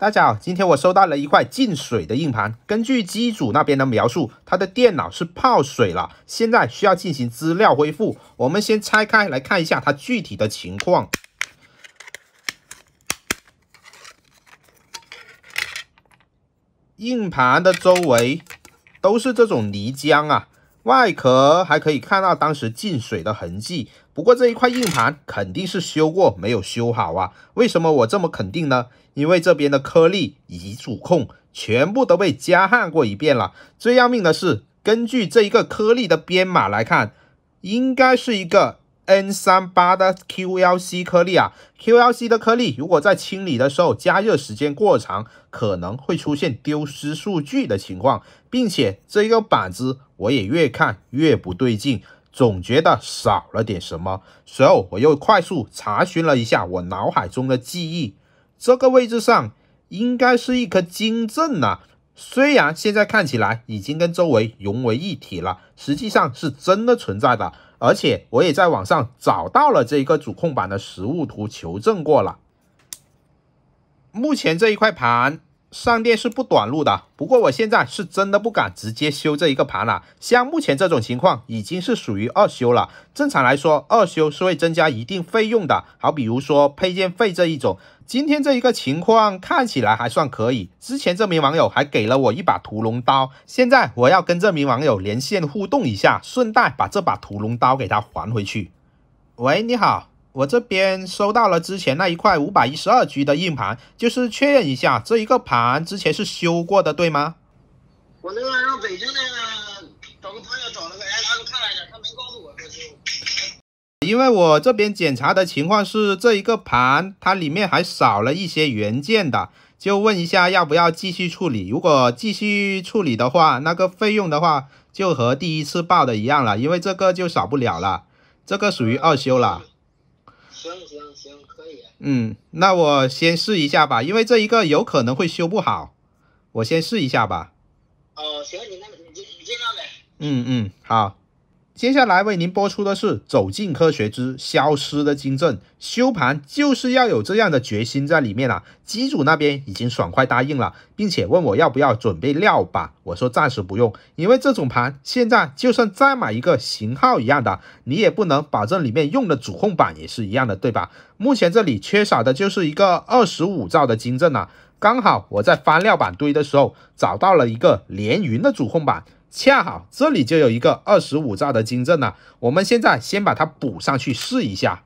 大家好，今天我收到了一块进水的硬盘。根据机主那边的描述，他的电脑是泡水了，现在需要进行资料恢复。我们先拆开来看一下它具体的情况。硬盘的周围都是这种泥浆啊。外壳还可以看到当时进水的痕迹，不过这一块硬盘肯定是修过，没有修好啊。为什么我这么肯定呢？因为这边的颗粒及主控全部都被加焊过一遍了。最要命的是，根据这一个颗粒的编码来看，应该是一个。N 三八的 QLC 颗粒啊，QLC 的颗粒，如果在清理的时候加热时间过长，可能会出现丢失数据的情况，并且这个板子我也越看越不对劲，总觉得少了点什么。随后我又快速查询了一下我脑海中的记忆，这个位置上应该是一颗金振啊。虽然现在看起来已经跟周围融为一体了，实际上是真的存在的，而且我也在网上找到了这个主控板的实物图，求证过了。目前这一块盘。上电是不短路的，不过我现在是真的不敢直接修这一个盘了。像目前这种情况，已经是属于二修了。正常来说，二修是会增加一定费用的，好比如说配件费这一种。今天这一个情况看起来还算可以。之前这名网友还给了我一把屠龙刀，现在我要跟这名网友连线互动一下，顺带把这把屠龙刀给他还回去。喂，你好。我这边收到了之前那一块五百一十二 G 的硬盘，就是确认一下，这一个盘之前是修过的，对吗？我那个让北京那个找个朋友找了个 AI 看了一下，他没告诉我维修。因为我这边检查的情况是，这一个盘它里面还少了一些原件的，就问一下要不要继续处理。如果继续处理的话，那个费用的话就和第一次报的一样了，因为这个就少不了了，这个属于二修了。嗯，那我先试一下吧，因为这一个有可能会修不好，我先试一下吧。哦，行，你那你你尽量呗。嗯嗯，好。接下来为您播出的是《走进科学之消失的金正》，修盘》，就是要有这样的决心在里面了。机主那边已经爽快答应了，并且问我要不要准备料板，我说暂时不用，因为这种盘现在就算再买一个型号一样的，你也不能保证里面用的主控板也是一样的，对吧？目前这里缺少的就是一个二十五兆的金正啊，刚好我在翻料板堆的时候找到了一个连云的主控板。恰好这里就有一个二十五兆的金正呢，我们现在先把它补上去试一下。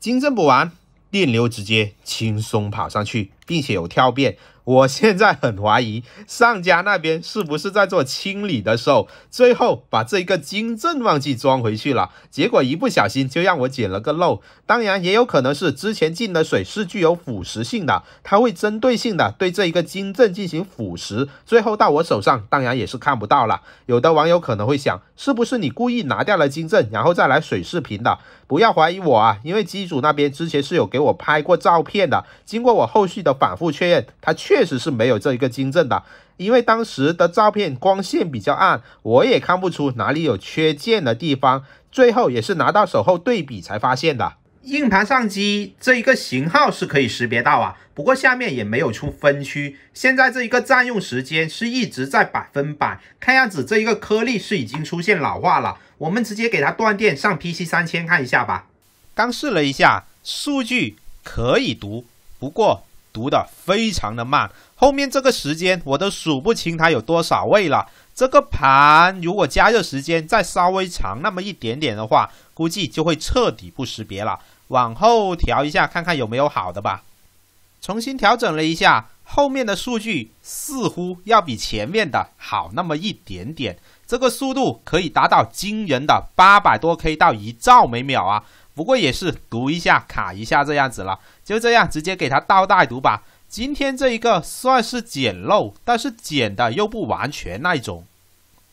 金正补完，电流直接轻松跑上去。并且有跳变，我现在很怀疑上家那边是不是在做清理的时候，最后把这个金正忘记装回去了，结果一不小心就让我捡了个漏。当然，也有可能是之前进的水是具有腐蚀性的，它会针对性的对这一个金正进行腐蚀，最后到我手上，当然也是看不到了。有的网友可能会想，是不是你故意拿掉了金正，然后再来水视频的？不要怀疑我啊，因为机主那边之前是有给我拍过照片的，经过我后续的。反复确认，它确实是没有这一个金正的，因为当时的照片光线比较暗，我也看不出哪里有缺件的地方。最后也是拿到手后对比才发现的。硬盘上机这一个型号是可以识别到啊，不过下面也没有出分区。现在这一个占用时间是一直在百分百，看样子这一个颗粒是已经出现老化了。我们直接给它断电上 PC 三千看一下吧。刚试了一下，数据可以读，不过。读的非常的慢，后面这个时间我都数不清它有多少位了。这个盘如果加热时间再稍微长那么一点点的话，估计就会彻底不识别了。往后调一下，看看有没有好的吧。重新调整了一下，后面的数据似乎要比前面的好那么一点点。这个速度可以达到惊人的八百多 K 到一兆每秒啊！不过也是读一下、卡一下这样子了，就这样直接给他倒带读吧。今天这一个算是捡漏，但是捡的又不完全那一种。